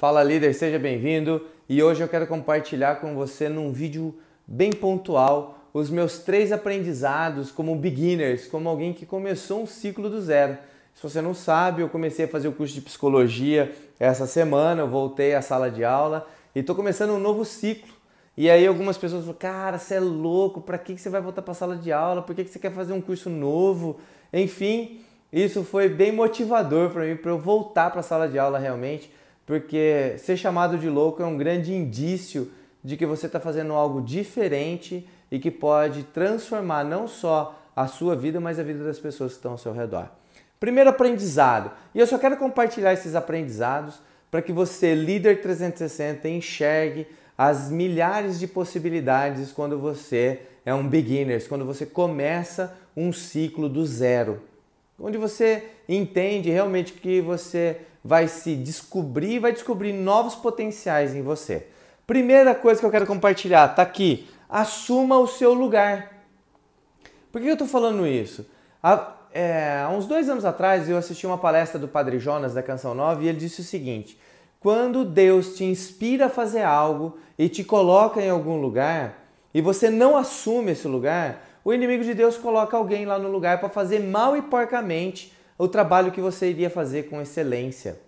Fala líder, seja bem-vindo e hoje eu quero compartilhar com você num vídeo bem pontual os meus três aprendizados como beginners, como alguém que começou um ciclo do zero. Se você não sabe, eu comecei a fazer o curso de psicologia essa semana, eu voltei à sala de aula e estou começando um novo ciclo. E aí algumas pessoas falam, cara, você é louco, para que você vai voltar para a sala de aula? Por que você quer fazer um curso novo? Enfim, isso foi bem motivador para mim, para eu voltar para a sala de aula realmente porque ser chamado de louco é um grande indício de que você está fazendo algo diferente e que pode transformar não só a sua vida, mas a vida das pessoas que estão ao seu redor. Primeiro aprendizado, e eu só quero compartilhar esses aprendizados para que você, líder 360, enxergue as milhares de possibilidades quando você é um beginner, quando você começa um ciclo do zero, onde você entende realmente que você vai se descobrir e vai descobrir novos potenciais em você. Primeira coisa que eu quero compartilhar, tá aqui. Assuma o seu lugar. Por que eu tô falando isso? Há, é, há uns dois anos atrás eu assisti uma palestra do Padre Jonas da Canção Nova e ele disse o seguinte: quando Deus te inspira a fazer algo e te coloca em algum lugar e você não assume esse lugar, o inimigo de Deus coloca alguém lá no lugar para fazer mal e porcamente o trabalho que você iria fazer com excelência.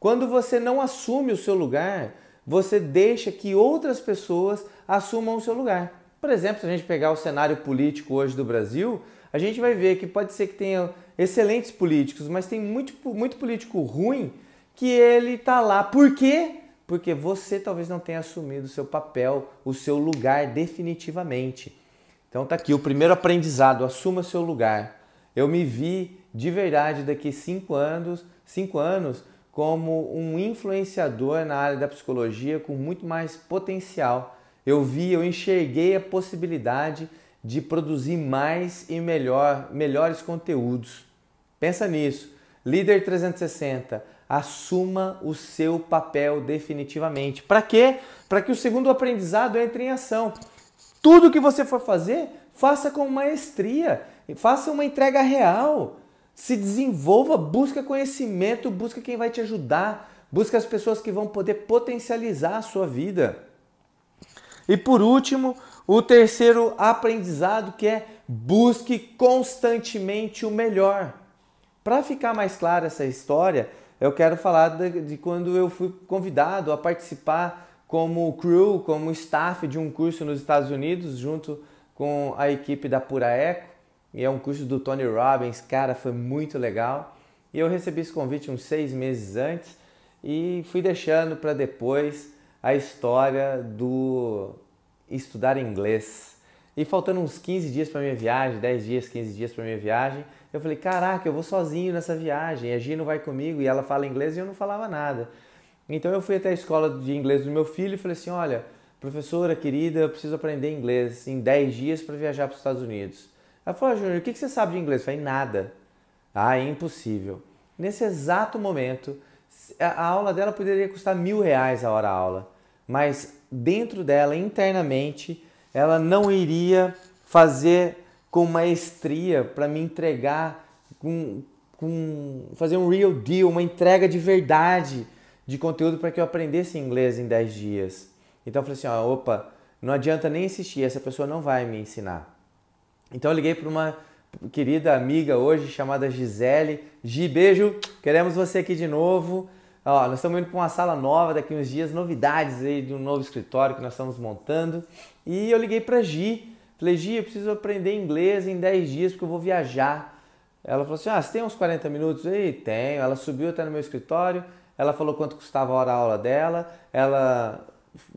Quando você não assume o seu lugar, você deixa que outras pessoas assumam o seu lugar. Por exemplo, se a gente pegar o cenário político hoje do Brasil, a gente vai ver que pode ser que tenha excelentes políticos, mas tem muito, muito político ruim que ele está lá. Por quê? Porque você talvez não tenha assumido o seu papel, o seu lugar definitivamente. Então tá aqui o primeiro aprendizado, assuma seu lugar. Eu me vi de verdade daqui cinco anos, cinco anos como um influenciador na área da psicologia com muito mais potencial. Eu vi, eu enxerguei a possibilidade de produzir mais e melhor, melhores conteúdos. Pensa nisso. Líder 360, assuma o seu papel definitivamente. Para quê? Para que o segundo aprendizado entre em ação. Tudo que você for fazer, faça com maestria Faça uma entrega real. Se desenvolva, busca conhecimento, busca quem vai te ajudar, busca as pessoas que vão poder potencializar a sua vida. E por último, o terceiro aprendizado que é busque constantemente o melhor. Para ficar mais clara essa história, eu quero falar de, de quando eu fui convidado a participar como crew, como staff de um curso nos Estados Unidos, junto com a equipe da Pura Eco e é um curso do Tony Robbins, cara, foi muito legal. E eu recebi esse convite uns seis meses antes e fui deixando para depois a história do estudar inglês. E faltando uns 15 dias para minha viagem, 10 dias, 15 dias para minha viagem, eu falei: "Caraca, eu vou sozinho nessa viagem. A Gina vai comigo e ela fala inglês e eu não falava nada". Então eu fui até a escola de inglês do meu filho e falei assim: "Olha, professora querida, eu preciso aprender inglês em assim, 10 dias para viajar para os Estados Unidos". Ela falou, Júnior, o que você sabe de inglês? Eu falei, nada. Ah, é impossível. Nesse exato momento, a aula dela poderia custar mil reais a hora a aula, mas dentro dela, internamente, ela não iria fazer com maestria para me entregar, com, com, fazer um real deal, uma entrega de verdade de conteúdo para que eu aprendesse inglês em 10 dias. Então eu falei assim: ó, opa, não adianta nem insistir, essa pessoa não vai me ensinar. Então eu liguei para uma querida amiga hoje chamada Gisele. Gi, beijo, queremos você aqui de novo. Ó, nós estamos indo para uma sala nova daqui uns dias, novidades aí de um novo escritório que nós estamos montando. E eu liguei para Gi, falei, Gi, eu preciso aprender inglês em 10 dias porque eu vou viajar. Ela falou assim, ah, você tem uns 40 minutos? aí tenho. Ela subiu até no meu escritório, ela falou quanto custava a hora a aula dela, ela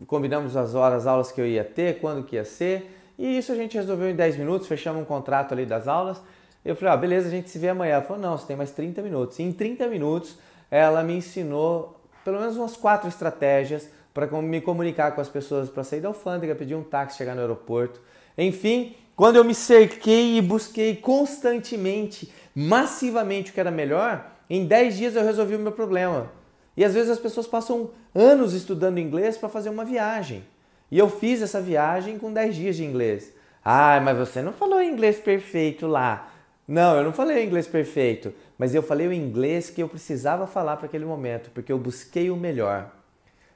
combinamos as horas, aulas que eu ia ter, quando que ia ser e isso a gente resolveu em 10 minutos, fechamos um contrato ali das aulas. Eu falei, ah, beleza, a gente se vê amanhã. Ela falou, não, você tem mais 30 minutos. E em 30 minutos, ela me ensinou pelo menos umas quatro estratégias para me comunicar com as pessoas para sair da alfândega, pedir um táxi, chegar no aeroporto. Enfim, quando eu me cerquei e busquei constantemente, massivamente o que era melhor, em 10 dias eu resolvi o meu problema. E às vezes as pessoas passam anos estudando inglês para fazer uma viagem. E eu fiz essa viagem com 10 dias de inglês. Ah, mas você não falou inglês perfeito lá. Não, eu não falei inglês perfeito, mas eu falei o inglês que eu precisava falar para aquele momento, porque eu busquei o melhor.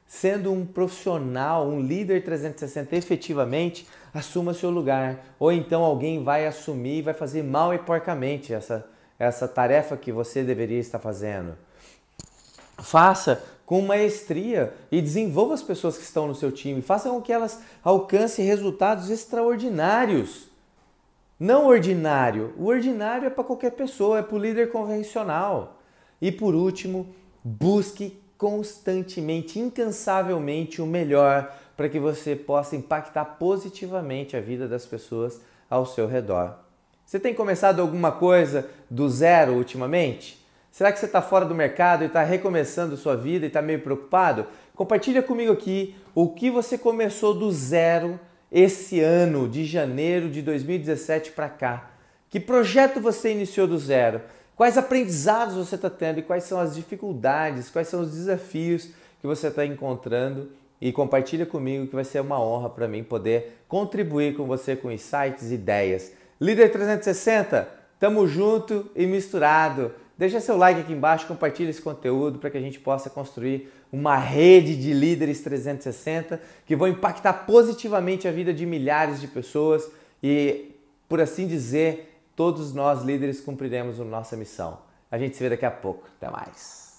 Sendo um profissional, um líder 360 efetivamente, assuma seu lugar. Ou então alguém vai assumir e vai fazer mal e porcamente essa, essa tarefa que você deveria estar fazendo. Faça com maestria e desenvolva as pessoas que estão no seu time. Faça com que elas alcancem resultados extraordinários. Não ordinário. O ordinário é para qualquer pessoa, é para o líder convencional. E por último, busque constantemente, incansavelmente o melhor para que você possa impactar positivamente a vida das pessoas ao seu redor. Você tem começado alguma coisa do zero ultimamente? Será que você está fora do mercado e está recomeçando sua vida e está meio preocupado? Compartilha comigo aqui o que você começou do zero esse ano de janeiro de 2017 para cá. Que projeto você iniciou do zero? Quais aprendizados você está tendo e quais são as dificuldades, quais são os desafios que você está encontrando? E compartilha comigo que vai ser uma honra para mim poder contribuir com você com insights e ideias. Líder 360, tamo junto e misturado. Deixa seu like aqui embaixo, compartilha esse conteúdo para que a gente possa construir uma rede de líderes 360 que vão impactar positivamente a vida de milhares de pessoas e, por assim dizer, todos nós líderes cumpriremos a nossa missão. A gente se vê daqui a pouco. Até mais.